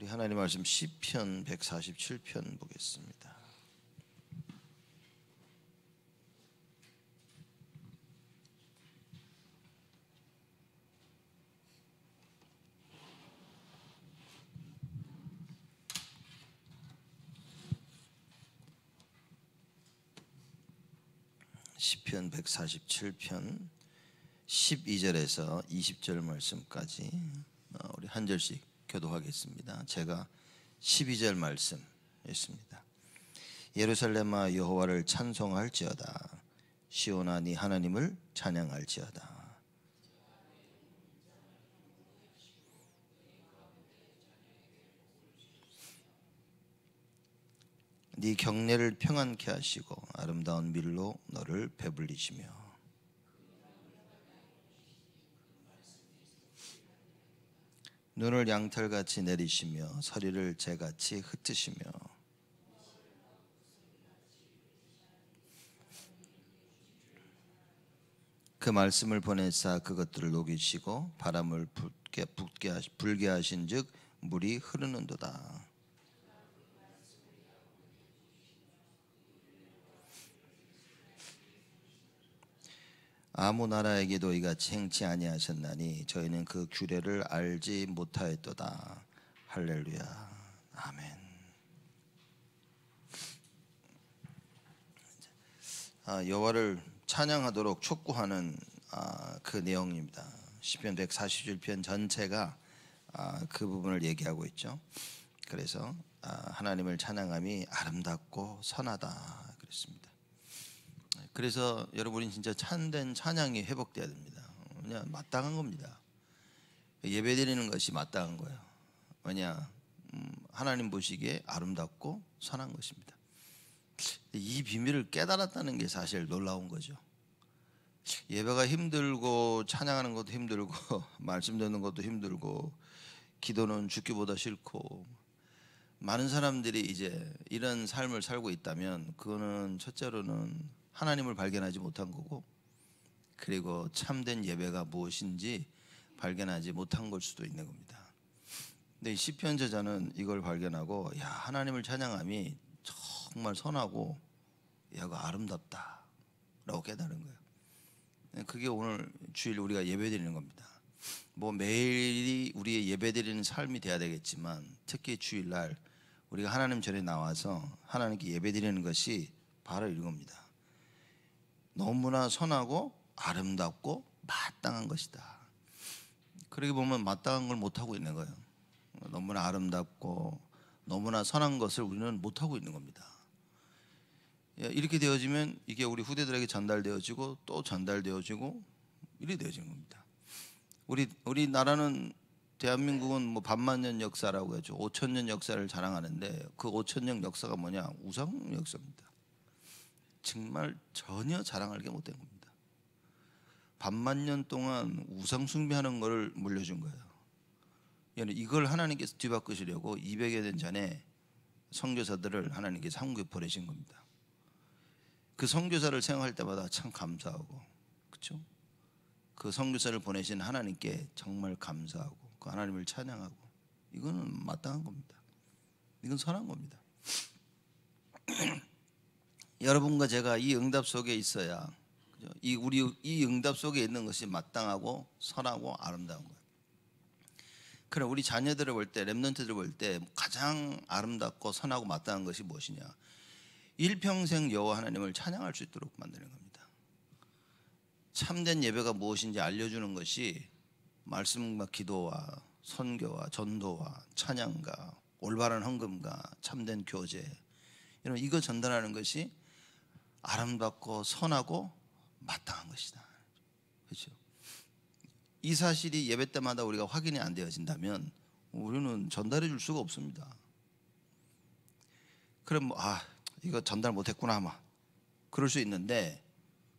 우리 하나님 말씀 시편 147편 보겠습니다. 시편 147편 12절에서 20절 말씀까지 어, 우리 한 절씩 교도하겠습니다. 제가 12절 말씀 했습니다 예루살렘아 여호와를 찬송할지어다. 시온아 니 네 하나님을 찬양할지어다. 네 경례를 평안케 하시고 아름다운 밀로 너를 배불리시며 눈을 양털같이 내리시며 서리를 재같이 흩으시며 그 말씀을 보내사 그것들을 녹이시고 바람을 불게, 불게 하신 즉 물이 흐르는도다. 아무 나라에게도 이같이 행치 아니하셨나니 저희는 그 규례를 알지 못하였도다. 할렐루야. 아멘. 아, 여와를 찬양하도록 촉구하는 아, 그 내용입니다. 시편 147편 전체가 아, 그 부분을 얘기하고 있죠. 그래서 아, 하나님을 찬양함이 아름답고 선하다 그랬습니다. 그래서 여러분이 진짜 찬된 찬양이 회복돼야 됩니다. 그냥 마땅한 겁니다. 예배 드리는 것이 마땅한 거예요. 왜냐 음, 하나님 보시기에 아름답고 선한 것입니다. 이 비밀을 깨달았다는 게 사실 놀라운 거죠. 예배가 힘들고 찬양하는 것도 힘들고 말씀 듣는 것도 힘들고 기도는 죽기보다 싫고 많은 사람들이 이제 이런 삶을 살고 있다면 그거는 첫째로는 하나님을 발견하지 못한 거고 그리고 참된 예배가 무엇인지 발견하지 못한 걸 수도 있는 겁니다. 근데 시편 저자는 이걸 발견하고 야 하나님을 찬양함이 정말 선하고 야그 아름답다라고 깨달은 거예요. 그게 오늘 주일 우리가 예배드리는 겁니다. 뭐 매일이 우리의 예배드리는 삶이 돼야 되겠지만 특히 주일날 우리가 하나님 전에 나와서 하나님께 예배드리는 것이 바로 이겁니다. 너무나 선하고 아름답고 마땅한 것이다. 그러게 보면 마땅한 걸 못하고 있는 거예요. 너무나 아름답고 너무나 선한 것을 우리는 못하고 있는 겁니다. 예, 이렇게 되어지면 이게 우리 후대들에게 전달되어지고 또 전달되어지고 이렇게 되어지 겁니다. 우리 우리 나라는 대한민국은 뭐 반만 년 역사라고 해죠. 5천 년 역사를 자랑하는데 그 5천 년 역사가 뭐냐? 우상 역사입니다. 정말 전혀 자랑할게 못 된 겁니다. 반만 년 동안 우상 숭배하는 것을 물려준 거예요. 얘는 그러니까 이걸 하나님께서 뒤바꾸시려고 200여 년 전에 선교사들을 하나님께서 한국에 보내신 겁니다. 그 선교사를 생각할 때마다 참 감사하고 그렇죠? 그 선교사를 보내신 하나님께 정말 감사하고 그 하나님을 찬양하고 이거는 마땅한 겁니다. 이건 선한 겁니다. 여러분과 제가 이 응답 속에 있어야 이 우리 이 응답 속에 있는 것이 마땅하고 선하고 아름다운 거예요. 그럼 우리 자녀들을 볼 때, 렘넌트들을 볼 때 가장 아름답고 선하고 마땅한 것이 무엇이냐? 일평생 여호와 하나님을 찬양할 수 있도록 만드는 겁니다. 참된 예배가 무엇인지 알려주는 것이 말씀과 기도와 선교와 전도와 찬양과 올바른 헌금과 참된 교제 이런 이거 전달하는 것이 아름답고 선하고 마땅한 것이다. 그렇죠? 이 사실이 예배 때마다 우리가 확인이 안 되어진다면 우리는 전달해 줄 수가 없습니다. 그럼 뭐, 아 이거 전달 못했구나 아마 그럴 수 있는데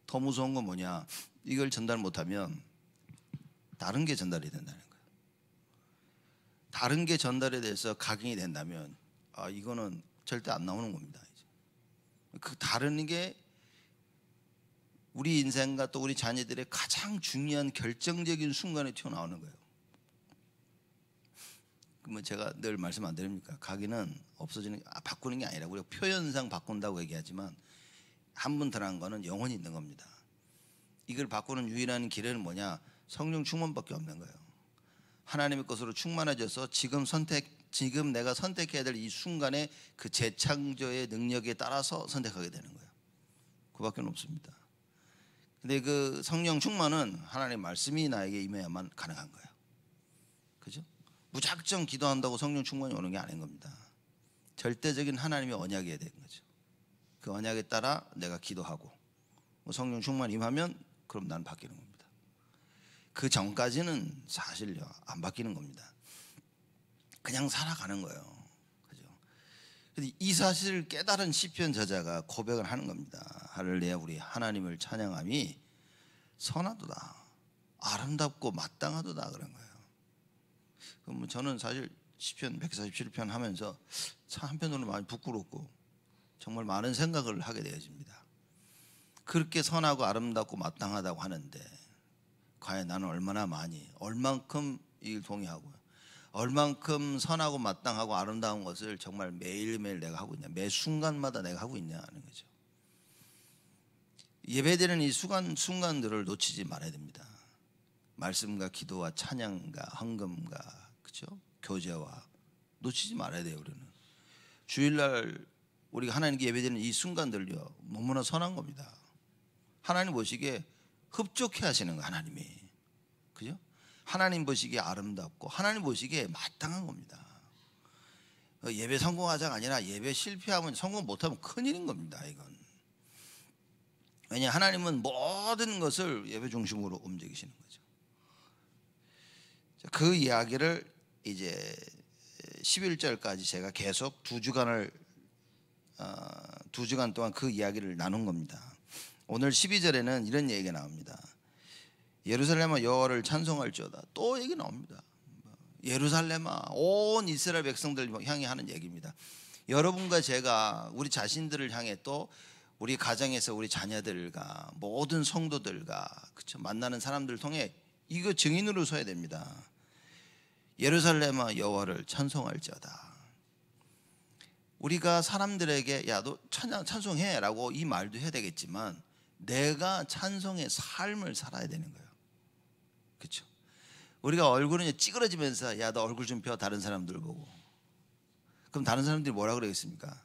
더 무서운 건 뭐냐 이걸 전달 못하면 다른 게 전달이 된다는 거예요. 다른 게 전달에 대해서 각인이 된다면 아 이거는 절대 안 나오는 겁니다. 그 다른 게 우리 인생과 또 우리 자녀들의 가장 중요한 결정적인 순간에 튀어나오는 거예요. 그러면 제가 늘 말씀 안 드립니까? 가기는 없어지는 아, 바꾸는 게 아니라 우리가 표현상 바꾼다고 얘기하지만 한번 드러난 거는 영원히 있는 겁니다. 이걸 바꾸는 유일한 길은 뭐냐? 성령 충만밖에 없는 거예요. 하나님의 것으로 충만해져서 지금 선택 지금 내가 선택해야 될 이 순간에 그 재창조의 능력에 따라서 선택하게 되는 거예요. 그밖에 없습니다. 근데 그 성령 충만은 하나님의 말씀이 나에게 임해야만 가능한 거예요. 그죠? 무작정 기도한다고 성령 충만이 오는 게 아닌 겁니다. 절대적인 하나님의 언약이 되는 거죠. 그 언약에 따라 내가 기도하고 뭐 성령 충만 임하면 그럼 난 바뀌는 겁니다. 그 전까지는 사실요 안 바뀌는 겁니다. 그냥 살아가는 거예요. 그죠? 이 사실을 깨달은 시편 저자가 고백을 하는 겁니다. 할렐루야 우리 하나님을 찬양함이 선하도다. 아름답고 마땅하도다 그런 거예요. 그럼 뭐 저는 사실 시편 147편 하면서 참한편으로 많이 부끄럽고 정말 많은 생각을 하게 되어집니다. 그렇게 선하고 아름답고 마땅하다고 하는데 과연 나는 얼마나 많이 얼만큼 이걸 동의하고 얼만큼 선하고 마땅하고 아름다운 것을 정말 매일매일 내가 하고 있냐. 매 순간마다 내가 하고 있냐 하는 거죠. 예배되는 이 순간 순간들을 놓치지 말아야 됩니다. 말씀과 기도와 찬양과 헌금과 그죠? 교제와 놓치지 말아야 돼요, 우리는. 주일날 우리가 하나님께 예배되는 이 순간들요. 너무나 선한 겁니다. 하나님 보시기에 흡족해 하시는 거 하나님이. 그죠? 하나님 보시기에 아름답고 하나님 보시기에 마땅한 겁니다. 어, 예배 성공하자가 아니라 예배 실패하면 성공 못하면 큰일인 겁니다. 이건 왜냐 하나님은 모든 것을 예배 중심으로 움직이시는 거죠. 그 이야기를 이제 11절까지 제가 계속 두 주간을 어, 두 주간 동안 그 이야기를 나눈 겁니다. 오늘 12절에는 이런 얘기가 나옵니다. 예루살렘아 여호와를 찬송할지어다 또 얘기 나옵니다. 예루살렘아 온 이스라엘 백성들 향해 하는 얘기입니다. 여러분과 제가 우리 자신들을 향해 또 우리 가정에서 우리 자녀들과 모든 성도들과 그쵸 만나는 사람들 통해 이거 증인으로 서야 됩니다. 예루살렘아 여호와를 찬송할지어다. 우리가 사람들에게 야너 찬송해라고 이 말도 해야 되겠지만 내가 찬송의 삶을 살아야 되는 거예요. 우리가 얼굴은 찌그러지면서 야 너 얼굴 좀 펴 다른 사람들 보고 그럼 다른 사람들이 뭐라 그러겠습니까?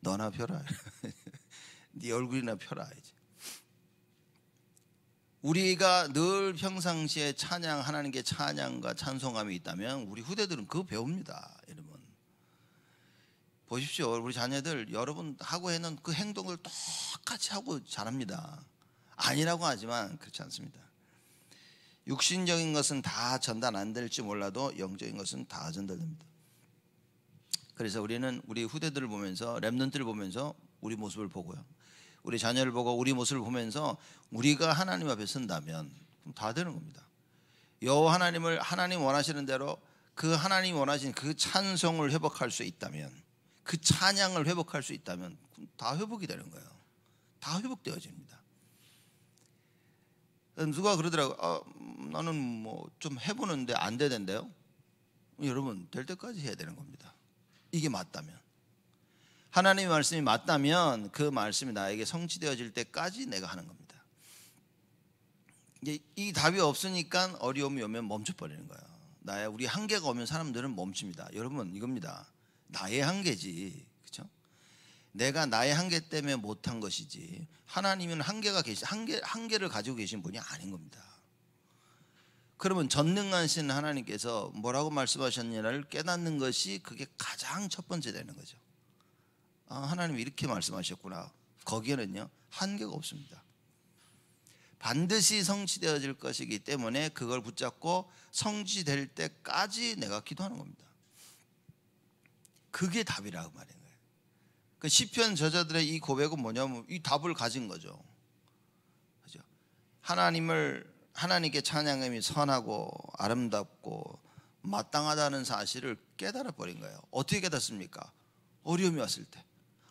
너나 펴라 네 얼굴이나 펴라 이제 우리가 늘 평상시에 찬양 하나님께 찬양과 찬송함이 있다면 우리 후대들은 그 배웁니다 여러분 보십시오 우리 자녀들 여러분 하고 해는 그 행동을 똑같이 하고 자랍니다 아니라고 하지만 그렇지 않습니다 육신적인 것은 다 전달 안 될지 몰라도 영적인 것은 다 전달됩니다. 그래서 우리는 우리 후대들을 보면서 렘넌트를 보면서 우리 모습을 보고요. 우리 자녀를 보고 우리 모습을 보면서 우리가 하나님 앞에 선다면 다 되는 겁니다. 여호 하나님을 하나님 원하시는 대로 그 하나님 원하신 그 찬송을 회복할 수 있다면 그 찬양을 회복할 수 있다면 다 회복이 되는 거예요. 다 회복되어집니다. 누가 그러더라고. 아, 나는 뭐 좀 해보는데 안 되던데요. 여러분 될 때까지 해야 되는 겁니다. 이게 맞다면 하나님의 말씀이 맞다면 그 말씀이 나에게 성취되어질 때까지 내가 하는 겁니다. 이제 이 답이 없으니까 어려움이 오면 멈춰버리는 거예요. 나의 우리 한계가 오면 사람들은 멈춥니다. 여러분 이겁니다. 나의 한계지. 내가 나의 한계 때문에 못한 것이지 하나님은 한계가 계시 한계 한계를 가지고 계신 분이 아닌 겁니다. 그러면 전능하신 하나님께서 뭐라고 말씀하셨냐를 깨닫는 것이 그게 가장 첫 번째 되는 거죠. 아, 하나님 이렇게 말씀하셨구나. 거기에는요 한계가 없습니다. 반드시 성취되어질 것이기 때문에 그걸 붙잡고 성취될 때까지 내가 기도하는 겁니다. 그게 답이라고 말해요. 그 시편 저자들의 이 고백은 뭐냐면 이 답을 가진 거죠. 그죠? 하나님을 하나님께 찬양함이 선하고 아름답고 마땅하다는 사실을 깨달아 버린 거예요. 어떻게 깨닫습니까? 어려움이 왔을 때,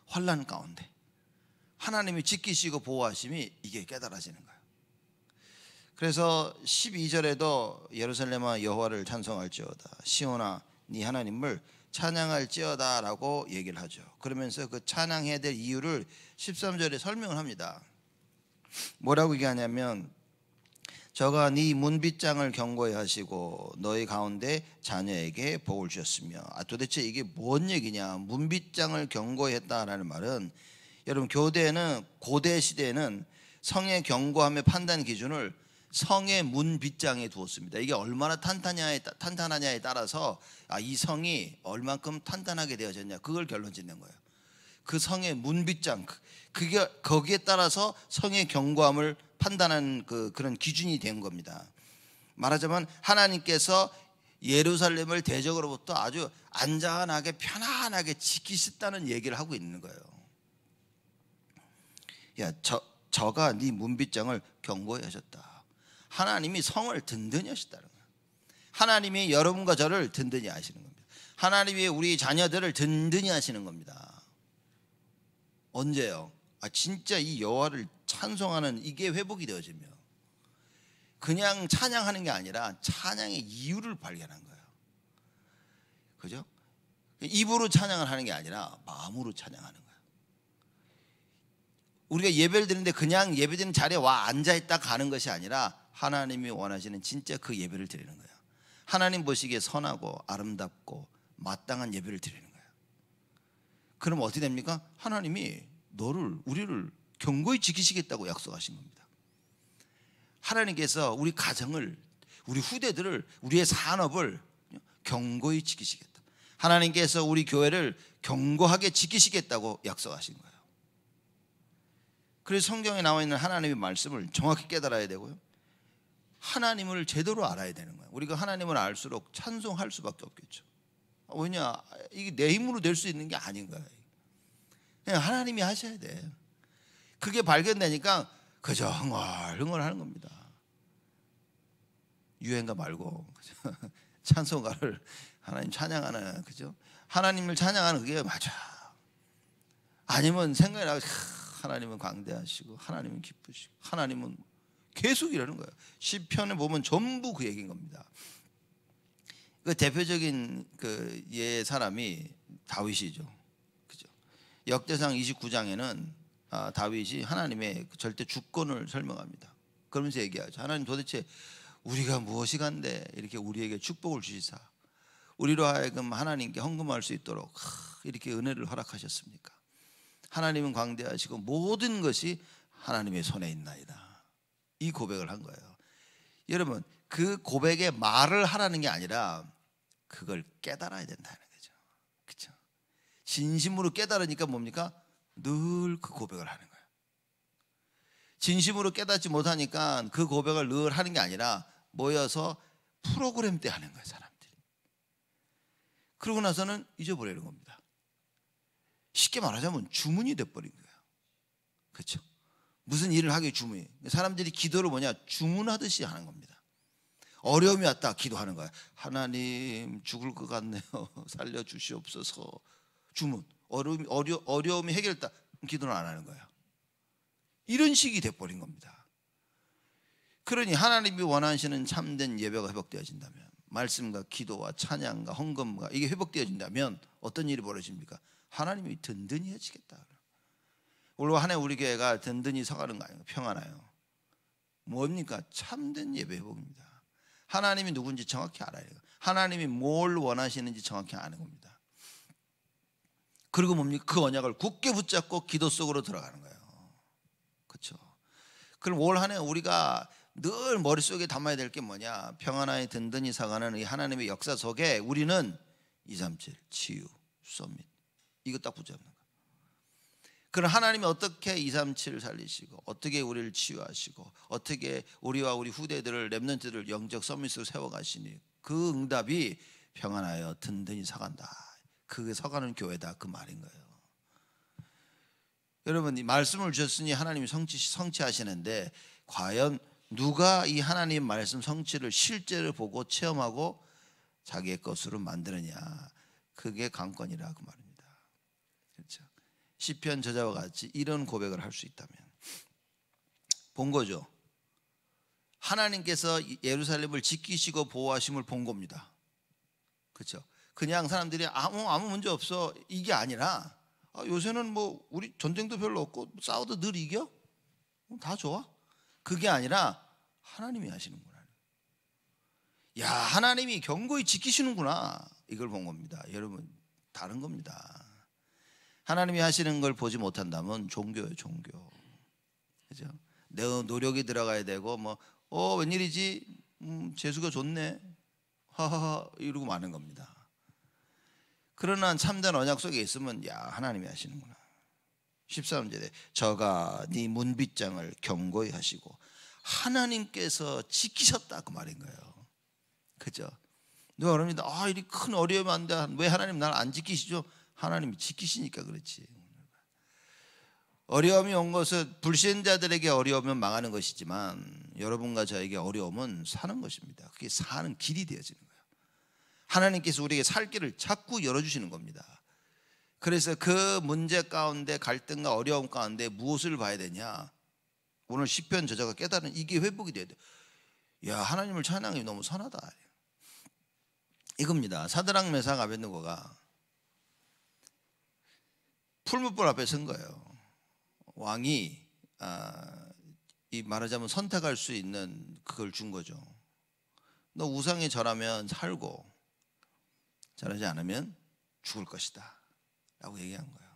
환란 가운데 하나님이 지키시고 보호하심이 이게 깨달아지는 거예요. 그래서 12절에도 예루살렘아 여호와를 찬송할지어다 시온아 네 하나님을 찬양할지어다라고 얘기를 하죠. 그러면서 그 찬양해야 될 이유를 13절에 설명을 합니다. 뭐라고 얘기하냐면 저가 네 문빗장을 경고해 하시고 너희 가운데 자녀에게 복을 주셨으며 아 도대체 이게 뭔 얘기냐 문빗장을 경고했다라는 말은 여러분 교대는 고대 시대에는 성의 경고함의 판단 기준을 성의 문 빗장에 두었습니다. 이게 얼마나 탄탄하냐에, 탄탄하냐에 따라서 아, 이 성이 얼만큼 탄탄하게 되어졌냐 그걸 결론 짓는 거예요. 그 성의 문 빗장 그, 그게 거기에 따라서 성의 견고함을 판단한 그, 그런 기준이 된 겁니다. 말하자면 하나님께서 예루살렘을 대적으로부터 아주 안전하게 편안하게 지키셨다는 얘기를 하고 있는 거예요. 야, 저 저가 네 문빗장을 경고하셨다. 해 하나님이 성을 든든히 하시다는 거예요. 하나님이 여러분과 저를 든든히 하시는 겁니다. 하나님이 우리 자녀들을 든든히 하시는 겁니다. 언제요? 아 진짜 이여와를 찬송하는 이게 회복이 되어지며 그냥 찬양하는 게 아니라 찬양의 이유를 발견한 거예요. 그죠? 입으로 찬양을 하는 게 아니라 마음으로 찬양하는 거예요. 우리가 예배를 드는데 그냥 예배 드는 자리에 와 앉아 있다 가는 것이 아니라 하나님이 원하시는 진짜 그 예배를 드리는 거예요. 하나님 보시기에 선하고 아름답고 마땅한 예배를 드리는 거예요. 그럼 어떻게 됩니까? 하나님이 너를 우리를 경고히 지키시겠다고 약속하신 겁니다. 하나님께서 우리 가정을 우리 후대들을 우리의 산업을 경고히 지키시겠다. 하나님께서 우리 교회를 경고하게 지키시겠다고 약속하신 거예요. 그래서 성경에 나와 있는 하나님의 말씀을 정확히 깨달아야 되고요. 하나님을 제대로 알아야 되는 거예요. 우리가 하나님을 알수록 찬송할 수밖에 없겠죠. 왜냐 이게 내 힘으로 될 수 있는 게 아닌 가요 그냥 하나님이 하셔야 돼. 그게 발견되니까 그저 흥얼흥얼하는 겁니다. 유행가 말고 찬송가를 하나님 찬양하는 그죠? 하나님을 찬양하는 그게 맞아. 아니면 생각이 나고 하나님은 광대하시고 하나님은 기쁘시고 하나님은 계속 이러는 거예요. 시편에 보면 전부 그 얘기인 겁니다. 그 대표적인 그 예 사람이 다윗이죠. 그죠? 역대상 29장에는 아, 다윗이 하나님의 그 절대 주권을 설명합니다. 그러면서 얘기하죠. 하나님 도대체 우리가 무엇이 간데 이렇게 우리에게 축복을 주시사 우리로 하여금 하나님께 헌금할 수 있도록 이렇게 은혜를 허락하셨습니까? 하나님은 광대하시고 모든 것이 하나님의 손에 있나이다. 이 고백을 한 거예요. 여러분 그 고백에 말을 하라는 게 아니라 그걸 깨달아야 된다는 거죠. 그렇죠? 진심으로 깨달으니까 뭡니까? 늘 그 고백을 하는 거예요. 진심으로 깨닫지 못하니까 그 고백을 늘 하는 게 아니라 모여서 프로그램 때 하는 거예요, 사람들이. 그러고 나서는 잊어버리는 겁니다. 쉽게 말하자면 주문이 돼버린 거예요. 그렇죠? 무슨 일을 하게 주문이. 사람들이 기도를 뭐냐? 주문하듯이 하는 겁니다. 어려움이 왔다. 기도하는 거야. 하나님, 죽을 것 같네요. 살려주시옵소서. 주문. 어려움 어려, 어려움이 해결됐다. 기도는 안 하는 거야. 이런 식이 돼버린 겁니다. 그러니 하나님이 원하시는 참된 예배가 회복되어진다면, 말씀과 기도와 찬양과 헌금과 이게 회복되어진다면 어떤 일이 벌어집니까? 하나님이 든든히 해지겠다. 올 한해 우리 교회가 든든히 서가는 거예요. 평안하여. 뭡니까? 참된 예배 복입니다 하나님이 누군지 정확히 알아요. 하나님이 뭘 원하시는지 정확히 아는 겁니다. 그리고 뭡니까? 그 언약을 굳게 붙잡고 기도 속으로 들어가는 거예요. 그렇죠? 그럼 올 한해 우리가 늘 머릿속에 담아야 될 게 뭐냐? 평안하에 든든히 사가는 이 하나님의 역사 속에 우리는 237 치유, 썸밋 이거 딱 붙잡는 그럼 하나님이 어떻게 237을 살리시고 어떻게 우리를 치유하시고 어떻게 우리와 우리 후대들을 랩런트들을 영적 서밋으로 세워가시니 그 응답이 평안하여 든든히 서간다. 그게 서가는 교회다 그 말인 거예요. 여러분 이 말씀을 주셨으니 하나님이 성취, 성취하시는데 과연 누가 이 하나님 말씀 성취를 실제로 보고 체험하고 자기의 것으로 만드느냐 그게 관건이라그 말입니다. 시편 저자와 같이 이런 고백을 할 수 있다면 본 거죠. 하나님께서 예루살렘을 지키시고 보호하심을 본 겁니다. 그렇죠? 그냥 사람들이 아무 아무 문제 없어 이게 아니라 아, 요새는 뭐 우리 전쟁도 별로 없고 싸워도 늘 이겨 뭐 다 좋아 그게 아니라 하나님이 하시는구나. 야 하나님이 경고히 지키시는구나 이걸 본 겁니다. 여러분 다른 겁니다. 하나님이 하시는 걸 보지 못한다면 종교예요, 종교. 그죠? 내 노력이 들어가야 되고 뭐 어, 웬일이지? 음, 재수가 좋네. 하하하 이러고 마는 겁니다. 그러나 참된 언약 속에 있으면 야, 하나님이 하시는구나. 13절에 저가 네 문빗장을 경고히 하시고 하나님께서 지키셨다 그 말인 거예요. 그죠? 누가 그럽니다. 아, 이리 큰 어려움이 안 돼. 왜 하나님 날 안 지키시죠? 하나님이 지키시니까 그렇지. 어려움이 온 것은 불신자들에게 어려움은 망하는 것이지만 여러분과 저에게 어려움은 사는 것입니다. 그게 사는 길이 되어지는 거예요. 하나님께서 우리에게 살 길을 자꾸 열어주시는 겁니다. 그래서 그 문제 가운데 갈등과 어려움 가운데 무엇을 봐야 되냐? 오늘 시편 저자가 깨달은 이게 회복이 돼야 돼. 야 하나님을 찬양이 너무 선하다. 이겁니다. 사드랑 메상 가벤누고가 풀무불 앞에 선 거예요. 왕이 아, 이 말하자면 선택할 수 있는 그걸 준 거죠. 너 우상에 절하면 살고 절하지 않으면 죽을 것이다. 라고 얘기한 거예요.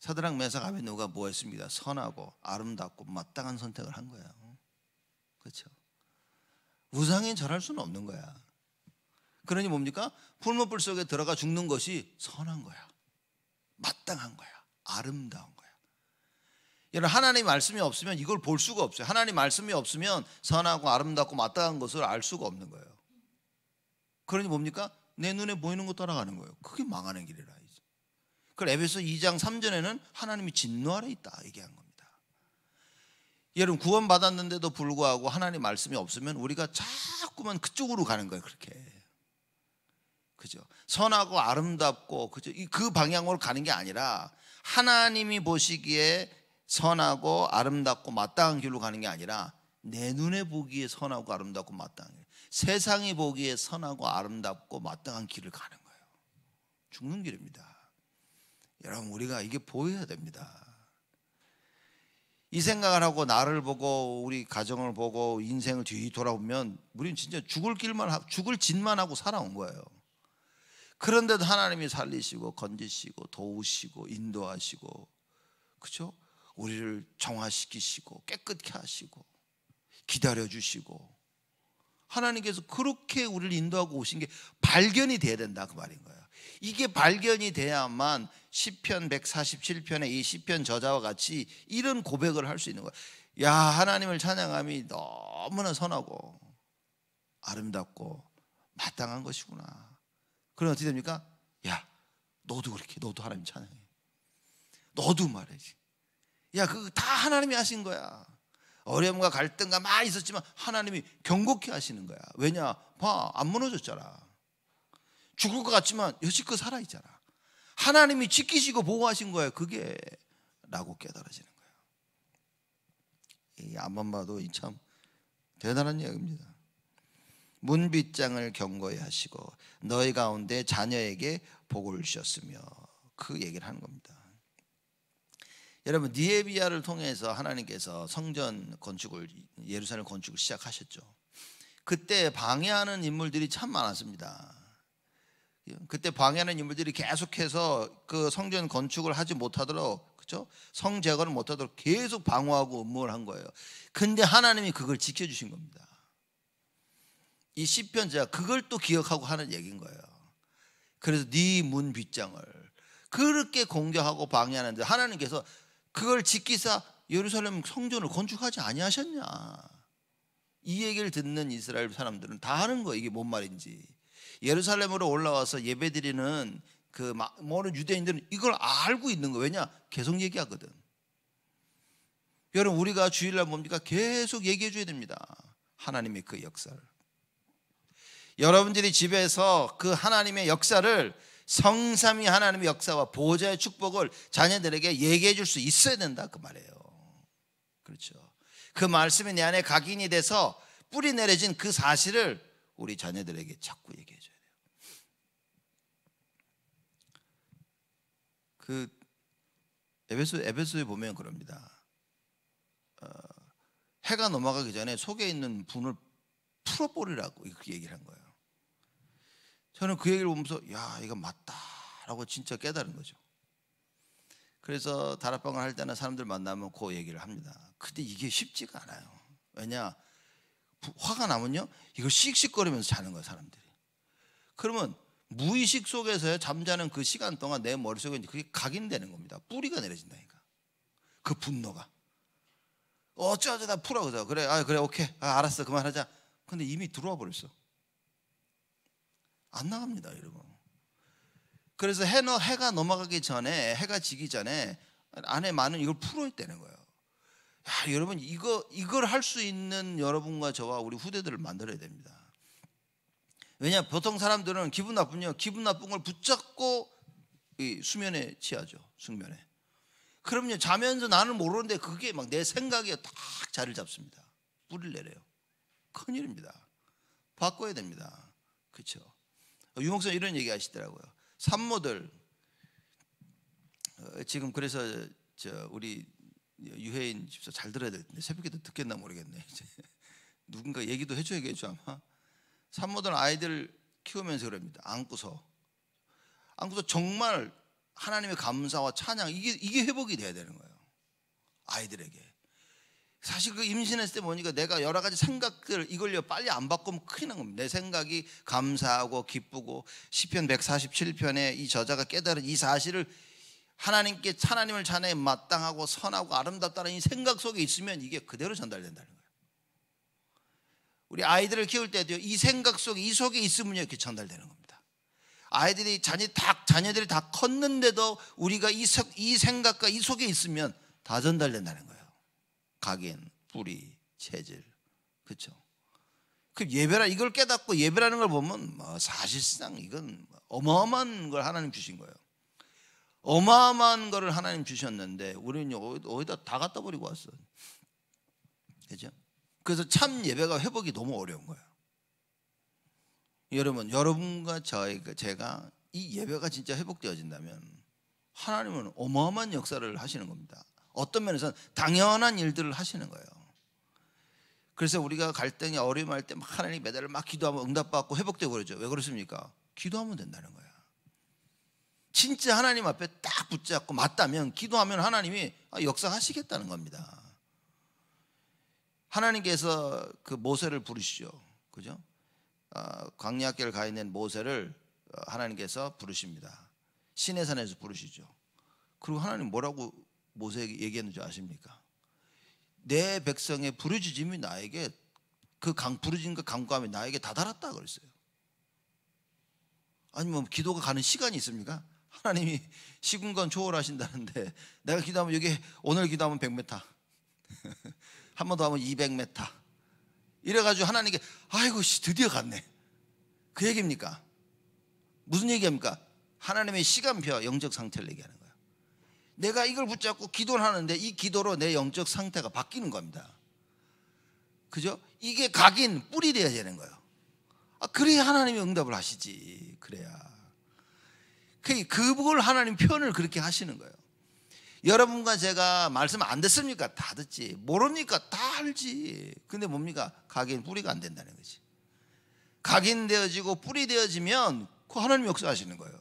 사드랑 메삭 아베누가 뭐 했습니까? 선하고 아름답고 마땅한 선택을 한 거예요. 그렇죠? 우상에 절할 수는 없는 거야. 그러니 뭡니까? 풀무불 속에 들어가 죽는 것이 선한 거야. 마땅한 거야. 아름다운 거야. 여러분 하나님 말씀이 없으면 이걸 볼 수가 없어요. 하나님 말씀이 없으면 선하고 아름답고 마땅한 것을 알 수가 없는 거예요. 그러니 뭡니까? 내 눈에 보이는 것 따라가는 거예요. 그게 망하는 길이라 이제. 그 에베소 2장 3절에는 하나님이 진노 아래 있다 얘기한 겁니다. 여러분 구원 받았는데도 불구하고 하나님 말씀이 없으면 우리가 자꾸만 그쪽으로 가는 거예요. 그렇게. 그죠? 선하고 아름답고 그죠? 그 방향으로 가는 게 아니라 하나님이 보시기에 선하고 아름답고 마땅한 길로 가는 게 아니라 내 눈에 보기에 선하고 아름답고 마땅한 길. 세상이 보기에 선하고 아름답고 마땅한 길을 가는 거예요. 죽는 길입니다. 여러분 우리가 이게 보여야 됩니다. 이 생각을 하고 나를 보고 우리 가정을 보고 인생을 뒤돌아보면 우리는 진짜 죽을 길만 죽을 짓만 하고 살아온 거예요. 그런데도 하나님이 살리시고 건지시고 도우시고 인도하시고 그죠? 우리를 정화시키시고 깨끗게 하시고 기다려 주시고 하나님께서 그렇게 우리를 인도하고 오신 게 발견이 돼야 된다 그 말인 거예요. 이게 발견이 돼야만 시편 147편의 이 시편 저자와 같이 이런 고백을 할 수 있는 거예요. 야, 하나님을 찬양함이 너무나 선하고 아름답고 마땅한 것이구나. 그럼 어떻게 됩니까? 야, 너도 그렇게, 너도 하나님 찬양해. 너도 말해지. 야, 그다 하나님이 하신 거야. 어려움과 갈등과 많이 있었지만 하나님이 경고케 하시는 거야. 왜냐? 봐, 안 무너졌잖아. 죽을 것 같지만 여지껏 살아있잖아. 하나님이 지키시고 보호하신 거야. 그게 라고 깨달아지는 거야. 이안만 봐도 참 대단한 이야기입니다. 문빗장을 경고해 하시고 너희 가운데 자녀에게 복을 주셨으며 그 얘기를 하는 겁니다. 여러분 니에비아를 통해서 하나님께서 성전 건축을 예루살렘 건축을 시작하셨죠. 그때 방해하는 인물들이 참 많았습니다. 그때 방해하는 인물들이 계속해서 그 성전 건축을 하지 못하도록 그죠? 성 제거를 못하도록 계속 방어하고 음모를 한 거예요. 근데 하나님이 그걸 지켜주신 겁니다. 이 시편 제가 그걸 또 기억하고 하는 얘기인 거예요. 그래서 네 문 빗장을 그렇게 공격하고 방해하는데 하나님께서 그걸 지키사 예루살렘 성전을 건축하지 아니하셨냐. 이 얘기를 듣는 이스라엘 사람들은 다 하는 거예요. 이게 뭔 말인지. 예루살렘으로 올라와서 예배드리는 그 모든 유대인들은 이걸 알고 있는 거예요. 왜냐? 계속 얘기하거든. 여러분 우리가 주일날 뭡니까? 계속 얘기해 줘야 됩니다. 하나님의 그 역사를. 여러분들이 집에서 그 하나님의 역사를 성삼위 하나님의 역사와 보호자의 축복을 자녀들에게 얘기해 줄 수 있어야 된다 그 말이에요. 그렇죠. 그 말씀이 내 안에 각인이 돼서 뿌리 내려진 그 사실을 우리 자녀들에게 자꾸 얘기해 줘야 돼요. 그 에베소 에베소에 보면 그럽니다. 어, 해가 넘어가기 전에 속에 있는 분을 풀어버리라고 이렇게 얘기를 한 거예요. 저는 그 얘기를 보면서 야 이거 맞다라고 진짜 깨달은 거죠. 그래서 다락방을 할때는 사람들 만나면 그 얘기를 합니다. 근데 이게 쉽지가 않아요. 왜냐 화가 나면요 이걸 씩씩거리면서 자는 거예요 사람들이. 그러면 무의식 속에서 잠자는 그 시간 동안 내 머릿속에 그게 각인되는 겁니다. 뿌리가 내려진다니까. 그 분노가. 어쩌나 풀어 그래. 아 그래 오케이. 아, 알았어 그만하자. 근데 이미 들어와 버렸어. 안 나갑니다, 여러분. 그래서 해너 해가 넘어가기 전에 해가 지기 전에 안에 많은 이걸 풀어야 되는 거예요. 야, 여러분 이거 이걸 할 수 있는 여러분과 저와 우리 후대들을 만들어야 됩니다. 왜냐 보통 사람들은 기분 나쁜면요 기분 나쁜 걸 붙잡고 수면에 취하죠 숙면에. 그럼요 자면서 나는 모르는데 그게 막 내 생각에 딱 자리를 잡습니다. 뿌리를 내려요. 큰일입니다. 바꿔야 됩니다. 그렇죠. 유목사 이런 얘기 하시더라고요. 산모들 어, 지금 그래서 저 우리 유해인 집사 잘 들어야 될 텐데 새벽에도 듣겠나 모르겠네. 이제 누군가 얘기도 해줘야겠죠 아마. 산모들 아이들 키우면서 그럽니다. 안고서 안고서 정말 하나님의 감사와 찬양 이게 이게 회복이 돼야 되는 거예요. 아이들에게. 사실 그 임신했을 때 보니까 내가 여러 가지 생각들 이걸요 빨리 안 바꾸면 큰일 난 겁니다. 내 생각이 감사하고 기쁘고 시편 147편에 이 저자가 깨달은 이 사실을 하나님께 하나님을 자네 에 마땅하고 선하고 아름답다는 이 생각 속에 있으면 이게 그대로 전달된다는 거예요. 우리 아이들을 키울 때도 이 생각 속에 이 속에 있으면 이렇게 전달되는 겁니다. 아이들이 자녀 다 자녀들이 다 컸는데도 우리가 이, 이 생각과 이 속에 있으면 다 전달된다는 거예요. 각인, 뿌리, 체질. 그쵸그 예배라 이걸 깨닫고 예배라는 걸 보면 뭐 사실상 이건 어마어마한 걸 하나님 주신 거예요. 어마어마한 거 하나님 주셨는데 우리는 어디다 다 갖다 버리고 왔어. 그죠? 그래서 참 예배가 회복이 너무 어려운 거예요. 여러분, 여러분과 저희 그 제가 이 예배가 진짜 회복되어진다면 하나님은 어마어마한 역사를 하시는 겁니다. 어떤 면에서는 당연한 일들을 하시는 거예요. 그래서 우리가 갈등이 어려움할 때막 하나님 매달막 기도하면 응답받고 회복되고 그러죠. 왜 그렇습니까? 기도하면 된다는 거야. 진짜 하나님 앞에 딱 붙잡고 맞다면 기도하면 하나님이 아, 역사하시겠다는 겁니다. 하나님께서 그 모세를 부르시죠. 그죠? 아, 광야길을 가 있는 모세를 하나님께서 부르십니다. 신내산에서 부르시죠. 그리고 하나님 뭐라고 모세에게 얘기하는 줄 아십니까? 내 백성의 부르짖음이 나에게 그 강, 부르짖음과 그 강구함이 나에게 다다랐다 그랬어요. 아니면 뭐 기도가 가는 시간이 있습니까? 하나님이 시군간 초월하신다는데 내가 기도하면 여기 오늘 기도하면 100m 한 번 더 하면 200m 이래가지고 하나님께 아이고 드디어 갔네 그 얘기입니까? 무슨 얘기입니까? 하나님의 시간표 영적 상태를 얘기하는 거예요 내가 이걸 붙잡고 기도를 하는데 이 기도로 내 영적 상태가 바뀌는 겁니다. 그죠? 이게 각인 뿌리 돼야 되는 거예요. 아, 그래야 하나님이 응답을 하시지. 그래야. 그, 그걸 하나님 표현을 그렇게 하시는 거예요. 여러분과 제가 말씀 안 듣습니까? 다 듣지. 모릅니까? 다 알지. 근데 뭡니까? 각인 뿌리가 안 된다는 거지. 각인되어지고 뿌리 되어지면 그 하나님 역사하시는 거예요.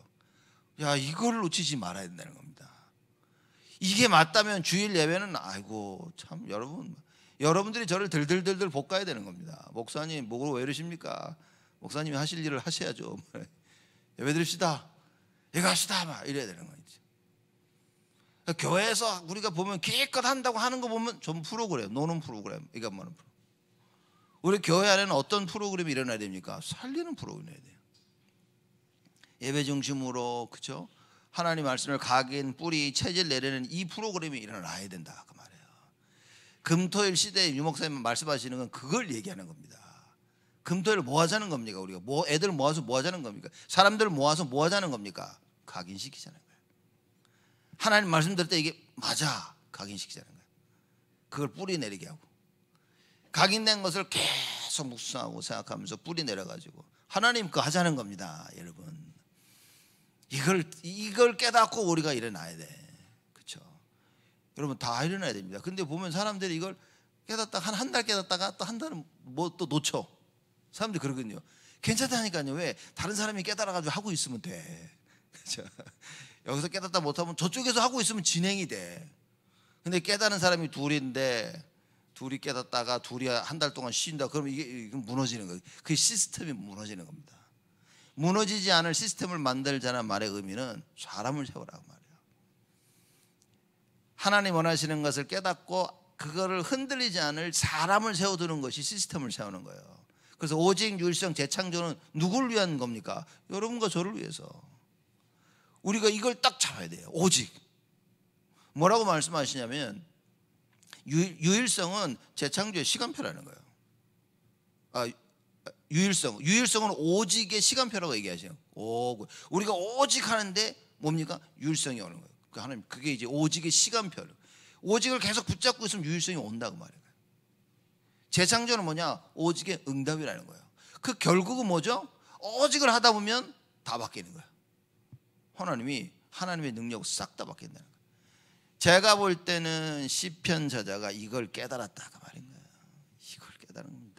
야, 이걸 놓치지 말아야 된다는 겁니다. 이게 맞다면 주일 예배는 아이고 참 여러분 여러분들이 저를 들들들들 볶아야 되는 겁니다. 목사님 목으로 왜 이러십니까? 목사님이 하실 일을 하셔야죠. 예배 드립시다. 예거 합시다. 막 이래야 되는 거지. 그러니까 교회에서 우리가 보면 기껏 한다고 하는 거 보면 좀 프로그램, 노는 프로그램, 이거 뭐는 프로 우리 교회 안에는 어떤 프로그램이 일어나야 됩니까? 살리는 프로그램이 돼요. 예배 중심으로, 그죠? 하나님 말씀을 각인 뿌리 체질 내리는 이 프로그램이 일어나야 된다 그 말이에요. 금토일 시대에 유목사님 말씀하시는 건 그걸 얘기하는 겁니다. 금토일 뭐 하자는 겁니까 우리가 뭐 애들 모아서 뭐 하자는 겁니까 사람들 모아서 뭐 하자는 겁니까 각인시키자는 거예요. 하나님 말씀드릴 때 이게 맞아 각인시키자는 거예요. 그걸 뿌리 내리게 하고 각인된 것을 계속 묵상하고 생각하면서 뿌리 내려가지고 하나님 그 하자는 겁니다 여러분. 이걸 이걸 깨닫고 우리가 일어나야 돼. 그렇죠? 여러분 다 일어나야 됩니다. 근데 보면 사람들이 이걸 깨닫다 한 한 달 깨닫다가 또 한 달은 뭐 또 놓쳐. 사람들이 그러거든요. 괜찮다니까요. 왜 다른 사람이 깨달아 가지고 하고 있으면 돼. 그렇죠? 여기서 깨닫다 못하면 저쪽에서 하고 있으면 진행이 돼. 근데 깨닫는 사람이 둘인데 둘이 깨닫다가 둘이 한 달 동안 쉰다. 그러면 이게 무너지는 거예요. 그 시스템이 무너지는 겁니다. 무너지지 않을 시스템을 만들자는 말의 의미는 사람을 세우라고 말이요 하나님 원하시는 것을 깨닫고 그거를 흔들리지 않을 사람을 세워두는 것이 시스템을 세우는 거예요. 그래서 오직 율성 재창조는 누굴 위한 겁니까? 여러분과 저를 위해서. 우리가 이걸 딱 잡아야 돼요. 오직. 뭐라고 말씀하시냐면 유, 일성은 재창조의 시간표라는 거예요. 아, 유일성. 유일성은 오직의 시간표라고 얘기하세요. 오, 우리가 오직 하는데 뭡니까? 유일성이 오는 거예요. 그 하나님 그게 이제 오직의 시간표. 오직을 계속 붙잡고 있으면 유일성이 온다고 말해요. 재창조는 뭐냐? 오직의 응답이라는 거예요. 그 결국은 뭐죠? 오직을 하다 보면 다 바뀌는 거예요. 하나님이 하나님의 능력을 싹 다 바뀐다는 거예요. 제가 볼 때는 시편 저자가 이걸 깨달았다 그 말인 거예요. 이걸 깨달은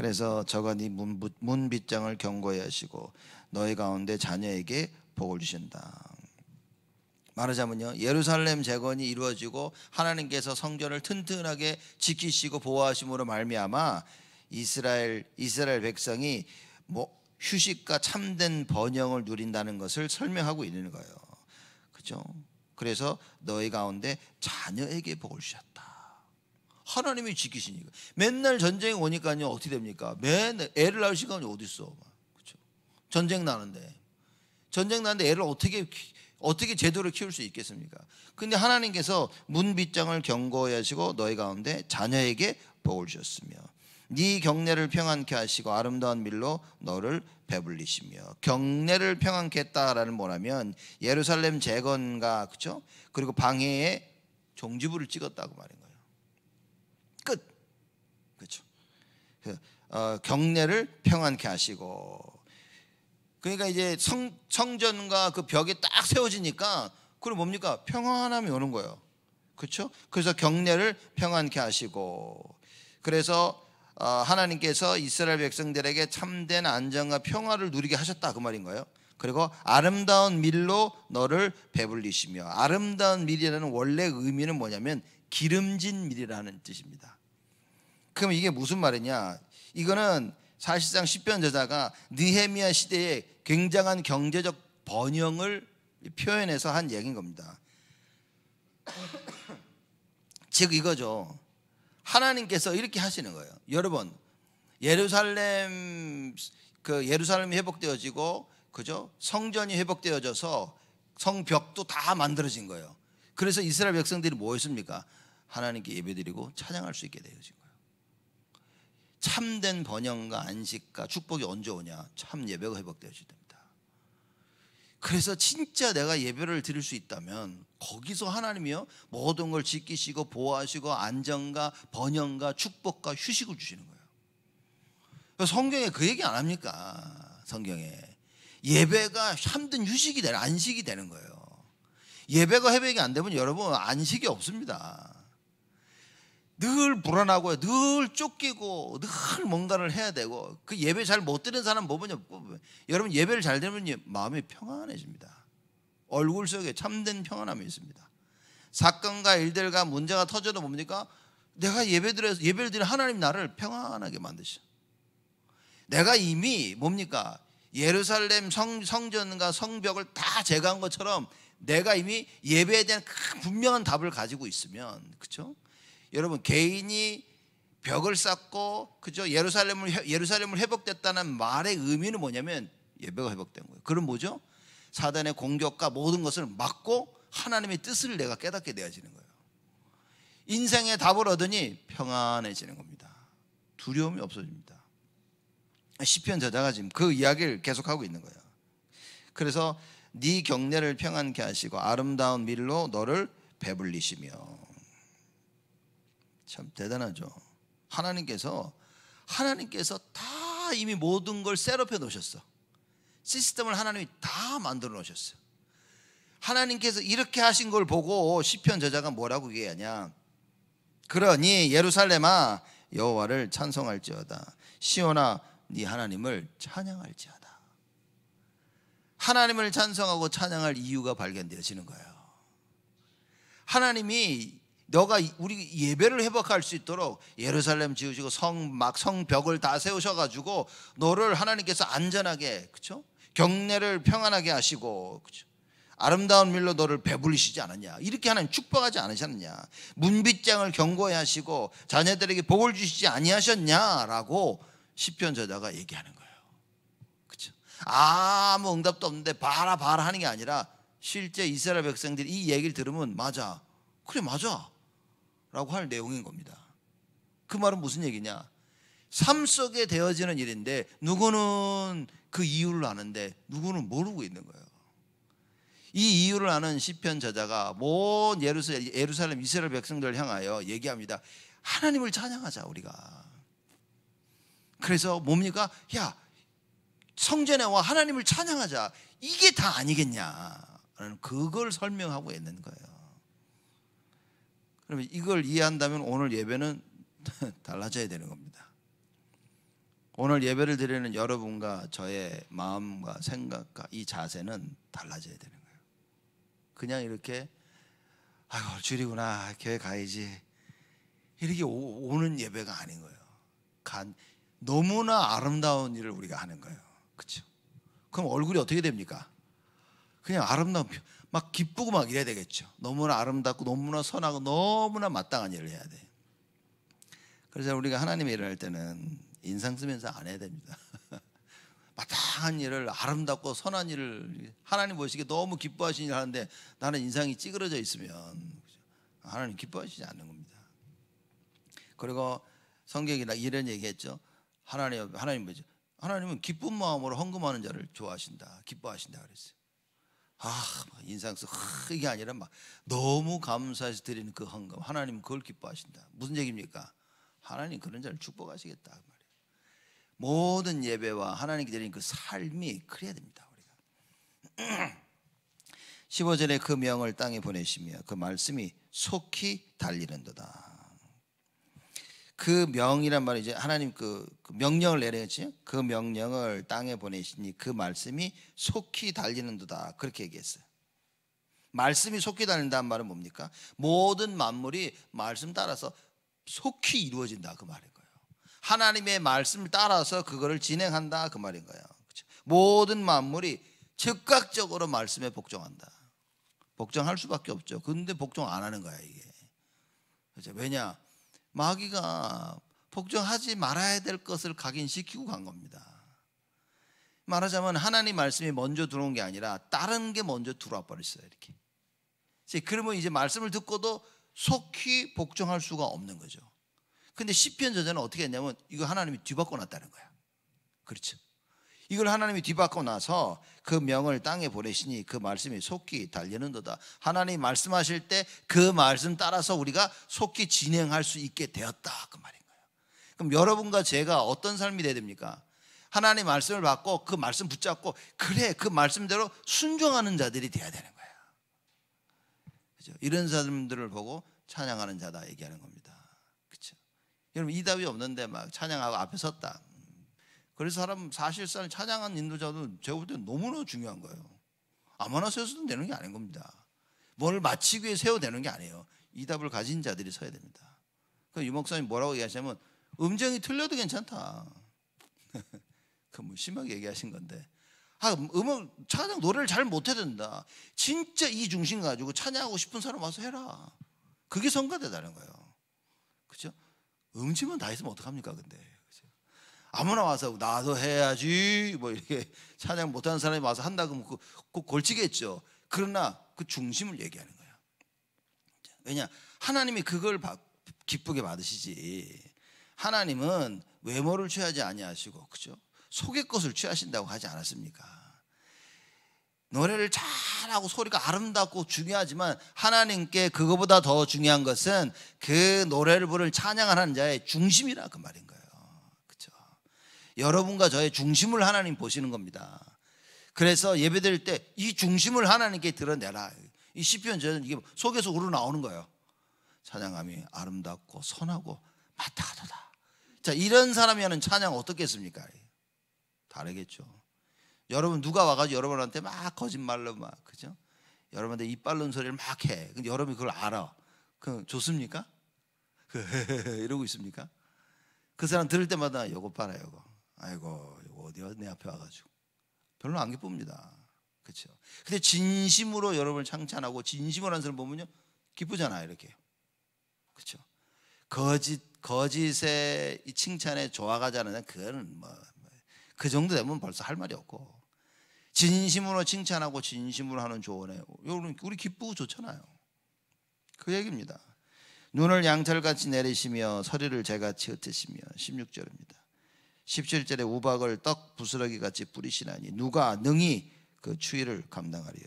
그래서 저건 이 문빗장을 경고해 하시고 너희 가운데 자녀에게 복을 주신다. 말하자면요 예루살렘 재건이 이루어지고 하나님께서 성전을 튼튼하게 지키시고 보호하심으로 말미암아 이스라엘 이스라엘 백성이 뭐 휴식과 참된 번영을 누린다는 것을 설명하고 있는 거예요. 그죠? 그래서 너희 가운데 자녀에게 복을 주셨다. 하나님이 지키시니까. 맨날 전쟁이 오니까요 어떻게 됩니까? 맨날 애를 낳을 시간이 어디 있어? 그렇죠? 전쟁 나는데 전쟁 나는데 애를 어떻게 어떻게 제대로 키울 수 있겠습니까? 근데 하나님께서 문빗장을 경고하시고 너희 가운데 자녀에게 복을 주셨으며 네 경례를 평안케 하시고 아름다운 밀로 너를 배불리시며 경례를 평안케 했다라는 뭐라면 예루살렘 재건과 그죠? 그리고 방해에 종지부를 찍었다고 말인 거예요. 그, 어, 경례를 평안케 하시고 그러니까 이제 성, 성전과 그 벽이 딱 세워지니까 그럼 뭡니까 평안함이 오는 거예요. 그렇죠? 그래서 경례를 평안케 하시고 그래서 어, 하나님께서 이스라엘 백성들에게 참된 안정과 평화를 누리게 하셨다 그 말인 거예요. 그리고 아름다운 밀로 너를 배불리시며 아름다운 밀이라는 원래 의미는 뭐냐면 기름진 밀이라는 뜻입니다. 그럼 이게 무슨 말이냐? 이거는 사실상 시편 저자가 느헤미야 시대의 굉장한 경제적 번영을 표현해서 한 얘기인 겁니다. 즉 이거죠. 하나님께서 이렇게 하시는 거예요. 여러분 예루살렘 그 예루살렘이 회복되어지고 그죠? 성전이 회복되어져서 성벽도 다 만들어진 거예요. 그래서 이스라엘 백성들이 뭐였습니까? 하나님께 예배드리고 찬양할 수 있게 되어지고 참된 번영과 안식과 축복이 언제 오냐? 참 예배가 회복되어야 됩니다. 그래서 진짜 내가 예배를 드릴 수 있다면 거기서 하나님이요 모든 걸 지키시고 보호하시고 안정과 번영과 축복과 휴식을 주시는 거예요. 성경에 그 얘기 안 합니까? 성경에 예배가 참든 휴식이 되는 안식이 되는 거예요. 예배가 회복이 안 되면 여러분 안식이 없습니다. 늘 불안하고 늘 쫓기고 늘 뭔가를 해야 되고 그 예배 잘 못 드는 리 사람 뭐 보냐 여러분 예배를 잘드리면 예, 마음이 평안해집니다 얼굴 속에 참된 평안함이 있습니다 사건과 일들과 문제가 터져도 뭡니까 내가 예배드려서 예배를 드려 하나님 나를 평안하게 만드셔 내가 이미 뭡니까 예루살렘 성, 성전과 성벽을 다 제거한 것처럼 내가 이미 예배에 대한 분명한 답을 가지고 있으면 그렇죠 여러분 개인이 벽을 쌓고 그죠 예루살렘을 예루살렘을 회복됐다는 말의 의미는 뭐냐면 예배가 회복된 거예요. 그럼 뭐죠? 사단의 공격과 모든 것을 막고 하나님의 뜻을 내가 깨닫게 되어지는 거예요. 인생의 답을 얻으니 평안해지는 겁니다. 두려움이 없어집니다. 시편 저자가 지금 그 이야기를 계속하고 있는 거예요. 그래서 네 경례를 평안케 하시고 아름다운 밀로 너를 배불리시며 참 대단하죠. 하나님께서 하나님께서 다 이미 모든 걸 셋업해 놓으셨어. 시스템을 하나님이 다 만들어 놓으셨어. 하나님께서 이렇게 하신 걸 보고 시편 저자가 뭐라고 얘기하냐? 그러니 예루살렘아 여호와를 찬송할지어다. 시온아 네 하나님을 찬양할지어다. 하나님을 찬송하고 찬양할 이유가 발견되어지는 거예요. 하나님이 너가 우리 예배를 회복할 수 있도록 예루살렘 지으시고 성 막 성벽을 다 세우셔 가지고 너를 하나님께서 안전하게 그렇죠? 경례를 평안하게 하시고 그렇죠? 아름다운 밀로 너를 배불리시지 않았냐 이렇게 하나님 축복하지 않으셨느냐 문빗장을 경고해 하시고 자녀들에게 복을 주시지 아니하셨냐라고 시편 저자가 얘기하는 거예요 그렇죠? 아무 응답도 없는데 봐라 봐라 하는 게 아니라 실제 이스라엘 백성들이 이 얘기를 들으면 맞아 그래 맞아 라고 할 내용인 겁니다. 그 말은 무슨 얘기냐? 삶 속에 되어지는 일인데 누구는 그 이유를 아는데 누구는 모르고 있는 거예요. 이 이유를 아는 시편 저자가 모든 예루살렘 이스라엘 백성들을 향하여 얘기합니다. 하나님을 찬양하자 우리가. 그래서 뭡니까? 야 성전에 와 하나님을 찬양하자. 이게 다 아니겠냐? 그걸 설명하고 있는 거예요. 그러면 이걸 이해한다면 오늘 예배는 달라져야 되는 겁니다. 오늘 예배를 드리는 여러분과 저의 마음과 생각과 이 자세는 달라져야 되는 거예요. 그냥 이렇게 아이고 주일구나 교회 가야지 이렇게 오, 는 예배가 아닌 거예요. 간, 너무나 아름다운 일을 우리가 하는 거예요. 그렇죠? 그럼 얼굴이 어떻게 됩니까? 그냥 아름다운 막 기쁘고 막 이래야 되겠죠. 너무나 아름답고 너무나 선하고 너무나 마땅한 일을 해야 돼. 그래서 우리가 하나님의 일을 할 때는 인상 쓰면서 안 해야 됩니다. 마땅한 일을 아름답고 선한 일을 하나님 보시기에 너무 기뻐하시는 일 하는데 나는 인상이 찌그러져 있으면 하나님 기뻐하시지 않는 겁니다. 그리고 성경이 나 이런 얘기했죠. 하나님 하나님 뭐죠? 하나님은 기쁜 마음으로 헌금하는 자를 좋아하신다, 기뻐하신다 그랬어요. 아, 인상 써. 이게 아니라 막 너무 감사해서 드리는 그 헌금. 하나님 그걸 기뻐하신다. 무슨 얘기입니까? 하나님 그런 자를 축복하시겠다. 그 말이에요. 모든 예배와 하나님께 드리는 그 삶이 그래야 됩니다. 우리가. 15절에 그 명을 땅에 보내시며 그 말씀이 속히 달리는도다. 그 명이란 말은 이제 하나님 그, 그 명령을 내려야지. 그 명령을 땅에 보내시니 그 말씀이 속히 달리는도다. 그렇게 얘기했어요. 말씀이 속히 달린다는 말은 뭡니까? 모든 만물이 말씀 따라서 속히 이루어진다 그 말인 거예요. 하나님의 말씀을 따라서 그거를 진행한다 그 말인 거예요. 그렇 모든 만물이 즉각적으로 말씀에 복종한다. 복종할 수밖에 없죠. 근데 복종 안 하는 거야 이게. 그렇 왜냐? 마귀가 복종하지 말아야 될 것을 각인시키고 간 겁니다. 말하자면 하나님 말씀이 먼저 들어온 게 아니라 다른 게 먼저 들어와 버렸어요. 이렇게. 이제 그러면 이제 말씀을 듣고도 속히 복종할 수가 없는 거죠. 근데 시편 저자는 어떻게 했냐면 이거 하나님이 뒤바꿔 놨다는 거야. 그렇죠. 이걸 하나님이 뒤바꿔 놔서 그 명을 땅에 보내시니 그 말씀이 속히 달려는도다 하나님 말씀하실 때 그 말씀 따라서 우리가 속히 진행할 수 있게 되었다 그 말인 거예요. 그럼 여러분과 제가 어떤 삶이 되야 됩니까? 하나님 말씀을 받고 그 말씀 붙잡고 그래 그 말씀대로 순종하는 자들이 돼야 되는 거예요. 그죠? 이런 사람들을 보고 찬양하는 자다 얘기하는 겁니다. 그렇죠? 여러분 이 답이 없는데 막 찬양하고 앞에 섰다. 그래서 사람 사실상 찬양한 인도자도 제가 볼때 너무나 중요한 거예요. 아무나 세워서도 되는 게 아닌 겁니다. 뭘 마치기 위해 세워 되는 게 아니에요. 이 답을 가진 자들이 서야 됩니다. 그 유목사님 뭐라고 얘기하시냐면 음정이 틀려도 괜찮다. 그뭐 심하게 얘기하신 건데. 아, 음악 찬양 노래를 잘 못해야 된다. 진짜 이 중심 가지고 찬양하고 싶은 사람 와서 해라. 그게 성가대다는 거예요. 그죠? 음침은 다 있으면 어떡합니까, 근데. 아무나 와서 나도 해야지 뭐 이렇게 찬양 못하는 사람이 와서 한다 그러면 그, 골치겠죠. 그러나 그 중심을 얘기하는 거야. 왜냐 하나님이 그걸 기쁘게 받으시지. 하나님은 외모를 취하지 아니하시고 그죠? 속의 것을 취하신다고 하지 않았습니까? 노래를 잘하고 소리가 아름답고 중요하지만 하나님께 그거보다 더 중요한 것은 그 노래를 부를 찬양하는 자의 중심이라 그 말인 거예요. 여러분과 저의 중심을 하나님 보시는 겁니다. 그래서 예배드릴 때이 중심을 하나님께 드러내라. 이 시편 저는 이게 속에서 우러나오는 거예요. 찬양함이 아름답고 선하고 마땅하도다. 자, 이런 사람이 하는 찬양 어떻겠습니까? 다르겠죠. 여러분 누가 와가지고 여러분한테 막 거짓말로 막 그죠? 여러분한테 이빨론 소리를 막 해. 근데 여러분이 그걸 알아. 그 좋습니까? 이러고 있습니까? 그 사람 들을 때마다 요거 봐라 요거. 아이고 어디가 내 앞에 와가지고 별로 안 기쁩니다. 그렇죠. 근데 진심으로 여러분을 창찬하고 진심으로 하 사람 보면요 기쁘잖아요 이렇게. 그렇죠. 거짓 거짓의 이 칭찬에 좋아가지 않는 그거는 뭐그 뭐, 정도 되면 벌써 할 말이 없고 진심으로 칭찬하고 진심으로 하는 조언에 우리 기쁘고 좋잖아요. 그 얘기입니다. 눈을 양털같이 내리시며 서리를 재같이 흩으시며 16절입니다. 17절에 우박을 떡 부스러기 같이 뿌리시나니 누가 능히 그 추위를 감당하리요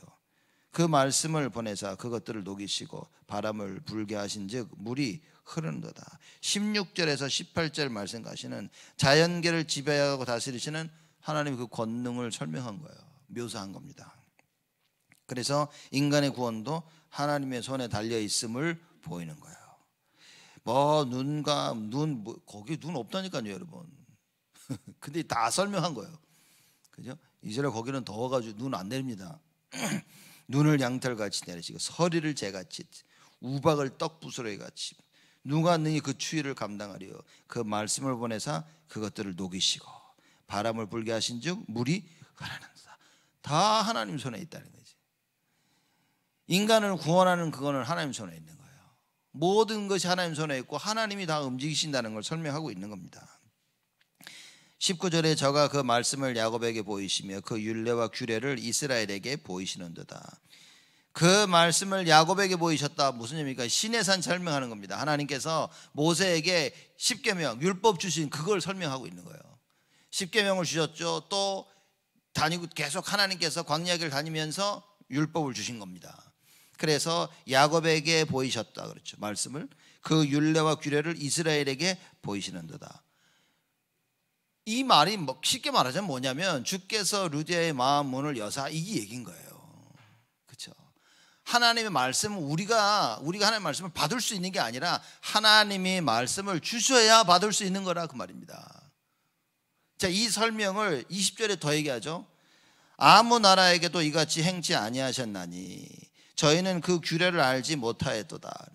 그 말씀을 보내사 그것들을 녹이시고 바람을 불게 하신즉 물이 흐르는도다 16절에서 18절 말씀하시는 자연계를 지배하고 다스리시는 하나님 의그 권능을 설명한 거예요 묘사한 겁니다 그래서 인간의 구원도 하나님의 손에 달려 있음을 보이는 거예요 뭐 눈과 눈 뭐 거기 눈 없다니까요 여러분 근데 다 설명한 거예요. 그죠? 이스라엘 거기는 더워가지고 눈 안 내립니다. 눈을 양털같이 내리시고 서리를 재같이 우박을 떡부스러기같이 누가 능히 그 추위를 감당하리요 그 말씀을 보내사 그것들을 녹이시고 바람을 불게 하신즉 물이 흐르는다 다 하나님 손에 있다는 거지 인간을 구원하는 그거는 하나님 손에 있는 거예요 모든 것이 하나님 손에 있고 하나님이 다 움직이신다는 걸 설명하고 있는 겁니다 19절에 저가 그 말씀을 야곱에게 보이시며 그 율례와 규례를 이스라엘에게 보이시는도다. 그 말씀을 야곱에게 보이셨다. 무슨 의미입니까? 신해산 설명하는 겁니다. 하나님께서 모세에게 십계명, 율법 주신 그걸 설명하고 있는 거예요. 십계명을 주셨죠. 또 다니고 계속 하나님께서 광야길 다니면서 율법을 주신 겁니다. 그래서 야곱에게 보이셨다 그렇죠. 말씀을 그 율례와 규례를 이스라엘에게 보이시는도다. 이 말이 뭐 쉽게 말하자면 뭐냐면 주께서 루디아의 마음 문을 여사 이게 얘긴 거예요. 그렇죠? 하나님의 말씀 우리가 우리가 하나님의 말씀을 받을 수 있는 게 아니라 하나님의 말씀을 주셔야 받을 수 있는 거라 그 말입니다. 자, 이 설명을 20절에 더 얘기하죠. 아무 나라에게도 이같이 행치 아니하셨나니 저희는 그 규례를 알지 못하였도다.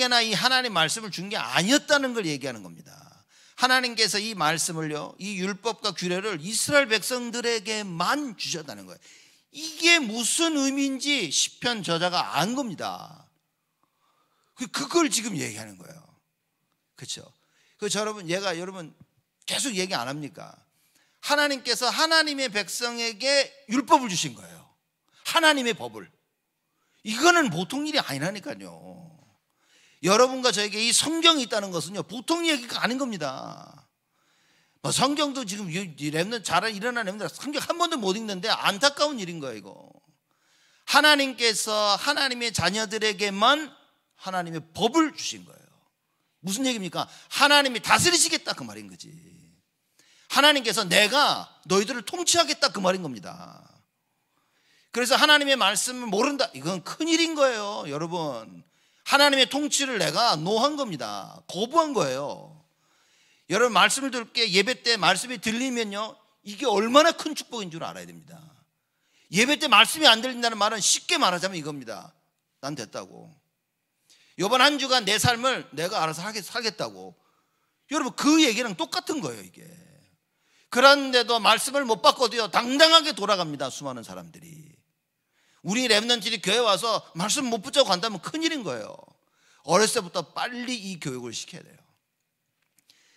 아무에게나 이 하나님 말씀을 준 게 아니었다는 걸 얘기하는 겁니다. 하나님께서 이 말씀을요, 이 율법과 규례를 이스라엘 백성들에게만 주셨다는 거예요. 이게 무슨 의미인지 시편 저자가 안 겁니다. 그, 그걸 지금 얘기하는 거예요. 그렇죠? 그 여러분 얘가 여러분 계속 얘기 안 합니까? 하나님께서 하나님의 백성에게 율법을 주신 거예요. 하나님의 법을. 이거는 보통 일이 아니라니까요. 여러분과 저에게 이 성경이 있다는 것은요 보통 얘기가 아닌 겁니다. 뭐 성경도 지금 랩는 잘 일어난 랩는 성경 한 번도 못 읽는데 안타까운 일인 거예요 이거. 하나님께서 하나님의 자녀들에게만 하나님의 법을 주신 거예요. 무슨 얘기입니까? 하나님이 다스리시겠다 그 말인 거지. 하나님께서 내가 너희들을 통치하겠다 그 말인 겁니다. 그래서 하나님의 말씀을 모른다. 이건 큰일인 거예요, 여러분. 하나님의 통치를 내가 노한 겁니다. 거부한 거예요. 여러분 말씀을 들게 예배 때 말씀이 들리면요. 이게 얼마나 큰 축복인 줄 알아야 됩니다. 예배 때 말씀이 안 들린다는 말은 쉽게 말하자면 이겁니다. 난 됐다고. 요번 한 주간 내 삶을 내가 알아서 하겠, 살겠다고. 여러분 그 얘기랑 똑같은 거예요, 이게. 그런데도 말씀을 못 바꿔도요. 당당하게 돌아갑니다. 수많은 사람들이. 우리 랩런트들이 교회 와서 말씀 못 붙잡고 간다면 큰일인 거예요. 어렸을 때부터 빨리 이 교육을 시켜야 돼요.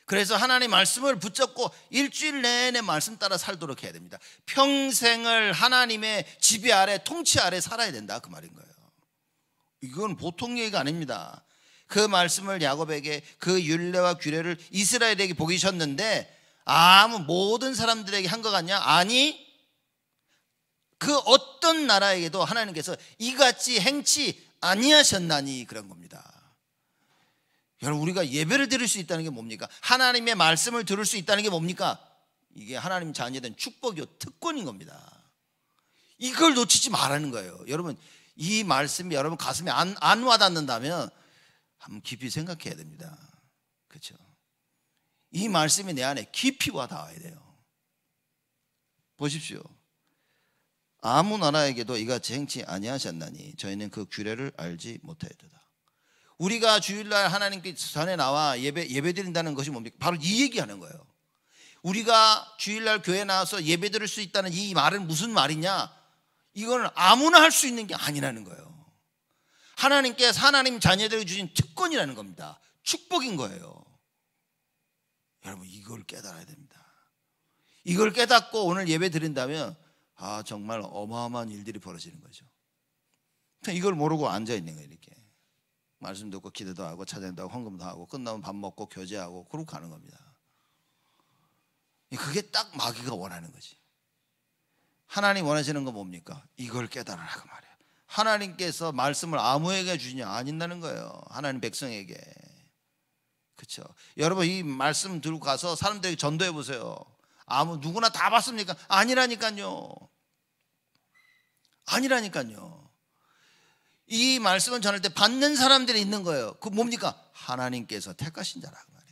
그래서 하나님 말씀을 붙잡고 일주일 내내 말씀 따라 살도록 해야 됩니다. 평생을 하나님의 지배 아래, 통치 아래 살아야 된다. 그 말인 거예요. 이건 보통 얘기가 아닙니다. 그 말씀을 야곱에게 그 윤례와 규례를 이스라엘에게 보이셨는데 아무 모든 사람들에게 한 것 같냐? 아니 그 어떤 나라에게도 하나님께서 이같이 행치 아니하셨나니 그런 겁니다. 여러분 우리가 예배를 드릴 수 있다는 게 뭡니까? 하나님의 말씀을 들을 수 있다는 게 뭡니까? 이게 하나님 자녀된 축복이요 특권인 겁니다. 이걸 놓치지 말라는 거예요. 여러분 이 말씀이 여러분 가슴에 안, 안 와닿는다면 한번 깊이 생각해야 됩니다. 그렇죠? 이 말씀이 내 안에 깊이 와닿아야 돼요. 보십시오. 아무 나라에게도 이같이 행치 아니하셨나니 저희는 그 규례를 알지 못하였도다. 우리가 주일날 하나님께 전에 나와 예배 예배 드린다는 것이 뭡니까? 바로 이 얘기하는 거예요. 우리가 주일날 교회 나와서 예배 드릴 수 있다는 이 말은 무슨 말이냐? 이거는 아무나 할 수 있는 게 아니라는 거예요. 하나님께 하나님 자녀들에게 주신 특권이라는 겁니다. 축복인 거예요. 여러분 이걸 깨달아야 됩니다. 이걸 깨닫고 오늘 예배 드린다면 아 정말 어마어마한 일들이 벌어지는 거죠. 이걸 모르고 앉아 있는 거예요 이렇게 말씀 듣고 기대도 하고 찾아낸다고 황금도 하고 끝나면 밥 먹고 교제하고 그러고 가는 겁니다. 그게 딱 마귀가 원하는 거지. 하나님 원하시는 건 뭡니까? 이걸 깨달으라 그 말이에요. 하나님께서 말씀을 아무에게 주냐 아닌다는 거예요. 하나님 백성에게. 그렇죠. 여러분 이 말씀 들고 가서 사람들에게 전도해 보세요. 아무 누구나 다 봤습니까? 아니라니까요. 아니라니까요. 이 말씀을 전할 때 받는 사람들이 있는 거예요. 그 뭡니까? 하나님께서 택하신 자라 그 말이에요.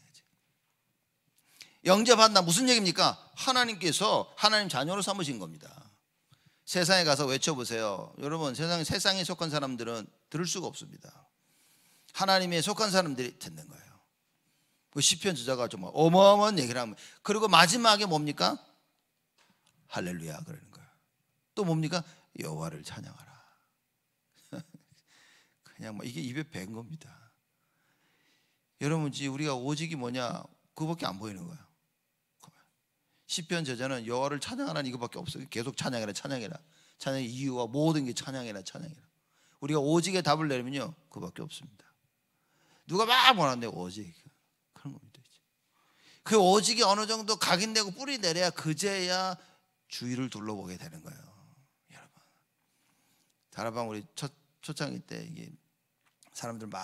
영접한다 무슨 얘기입니까? 하나님께서 하나님 자녀로 삼으신 겁니다. 세상에 가서 외쳐보세요. 여러분 세상 세상에 속한 사람들은 들을 수가 없습니다. 하나님에 속한 사람들이 듣는 거예요. 그 시편 저자가 정말 어마어마한 얘기를 하면 그리고 마지막에 뭡니까? 할렐루야 그러는 거야. 또 뭡니까? 여호와를 찬양하라. 그냥 뭐 이게 입에 뱉 겁니다. 여러분 지 우리가 오직이 뭐냐? 그거밖에 안 보이는 거야. 시편 저자는 여호와를 찬양하라는 이거밖에 없어요. 계속 찬양해라, 찬양해라, 찬양의 이유와 모든 게 찬양해라, 찬양해라. 우리가 오직의 답을 내리면요, 그밖에 없습니다. 누가 막뭐라데 오직. 그 오직이 어느 정도 각인되고 뿌리 내려야 그제야 주위를 둘러보게 되는 거예요. 여러분. 다라방 우리 첫, 초창기 때 이게 사람들 막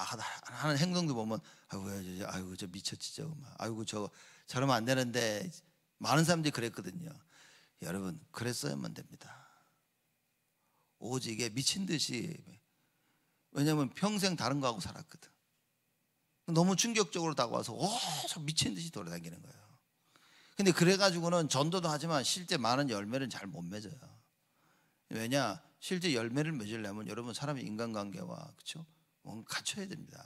하는 행동도 보면 아이고 저 아이고 저 미쳤지 저 아이고 저 저러면 안 되는데 많은 사람들이 그랬거든요. 여러분 그랬어야만 됩니다. 오직 이 미친 듯이 왜냐하면 평생 다른 거 하고 살았거든. 너무 충격적으로 다가와서 오, 어, 미친 듯이 돌아다니는 거예요. 근데 그래가지고는 전도도 하지만 실제 많은 열매를 잘 못 맺어요. 왜냐? 실제 열매를 맺으려면 여러분 사람의 인간관계와 그렇죠? 갖춰야 됩니다.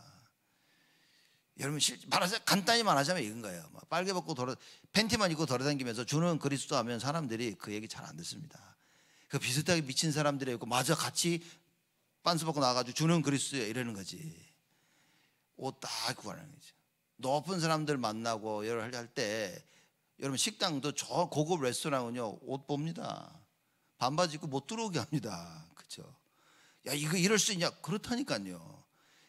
여러분 실 말하자 간단히 말하자면 이건 거예요. 빨개 벗고 돌아 팬티만 입고 돌아다니면서 주는 그리스도 하면 사람들이 그 얘기 잘 안 듣습니다. 그 비슷하게 미친 사람들이 있고 맞아 같이 빤스 벗고 나가지고 주는 그리스도 이러는 거지. 옷다 구하는 거죠. 높은 사람들 만나고 여러 할때 여러분 식당도 저 고급 레스토랑은요 옷 봅니다. 반바지 입고 못 들어오게 합니다. 그렇죠? 야 이거 이럴 수 있냐? 그렇다니까요.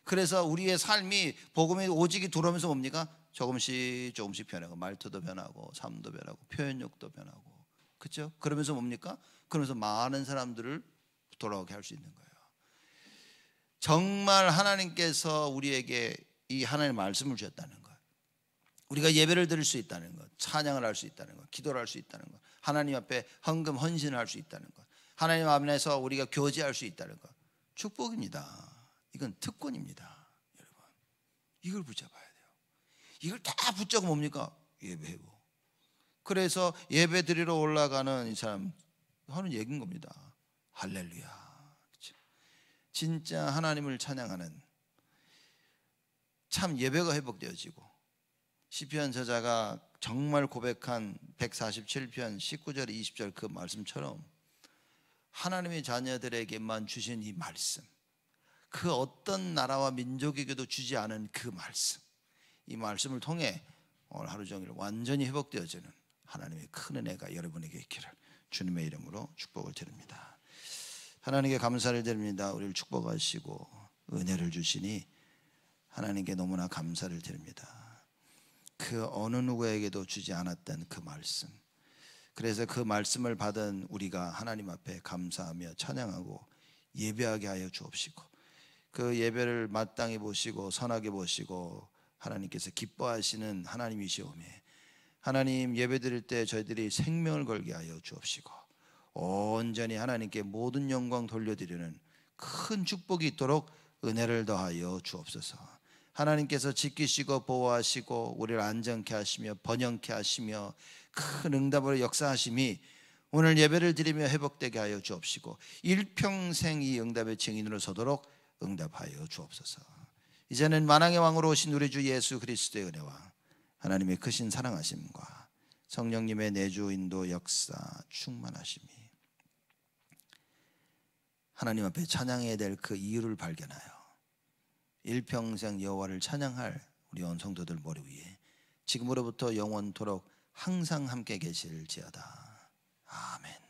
그래서 우리의 삶이 복음이 오직이 들어오면서 뭡니까? 조금씩 조금씩 변하고 말투도 변하고 삶도 변하고 표현력도 변하고 그렇죠? 그러면서 뭡니까? 그러면서 많은 사람들을 돌아오게 할 수 있는 거예요. 정말 하나님께서 우리에게 이 하나님의 말씀을 주셨다는 것. 우리가 예배를 드릴 수 있다는 것. 찬양을 할 수 있다는 것. 기도를 할 수 있다는 것. 하나님 앞에 헌금 헌신을 할 수 있다는 것. 하나님 앞에서 우리가 교제할 수 있다는 것. 축복입니다. 이건 특권입니다. 여러분. 이걸 붙잡아야 돼요. 이걸 다 붙잡고 뭡니까? 예배고. 그래서 예배 드리러 올라가는 이 사람 하는 얘기인 겁니다. 할렐루야. 진짜 하나님을 찬양하는 참 예배가 회복되어지고 시편 저자가 정말 고백한 147편 19절 20절 그 말씀처럼 하나님의 자녀들에게만 주신 이 말씀 그 어떤 나라와 민족에게도 주지 않은 그 말씀 이 말씀을 통해 오늘 하루 종일 완전히 회복되어지는 하나님의 큰 은혜가 여러분에게 있기를 주님의 이름으로 축복을 드립니다. 하나님께 감사를 드립니다. 우리를 축복하시고 은혜를 주시니 하나님께 너무나 감사를 드립니다. 그 어느 누구에게도 주지 않았던 그 말씀. 그래서 그 말씀을 받은 우리가 하나님 앞에 감사하며 찬양하고 예배하게 하여 주옵시고 그 예배를 마땅히 보시고 선하게 보시고 하나님께서 기뻐하시는 하나님이시오매 하나님 예배 드릴 때 저희들이 생명을 걸게 하여 주옵시고 온전히 하나님께 모든 영광 돌려드리는 큰 축복이 있도록 은혜를 더하여 주옵소서. 하나님께서 지키시고 보호하시고 우리를 안정케 하시며 번영케 하시며 큰 응답으로 역사하심이 오늘 예배를 드리며 회복되게 하여 주옵시고 일평생 이 응답의 증인으로 서도록 응답하여 주옵소서. 이제는 만왕의 왕으로 오신 우리 주 예수 그리스도의 은혜와 하나님의 크신 사랑하심과 성령님의 내주 인도 역사 충만하심이 하나님 앞에 찬양해야 될 그 이유를 발견하여 일평생 여호와를 찬양할 우리 원 성도들 머리 위에 지금으로부터 영원토록 항상 함께 계실지어다. 아멘.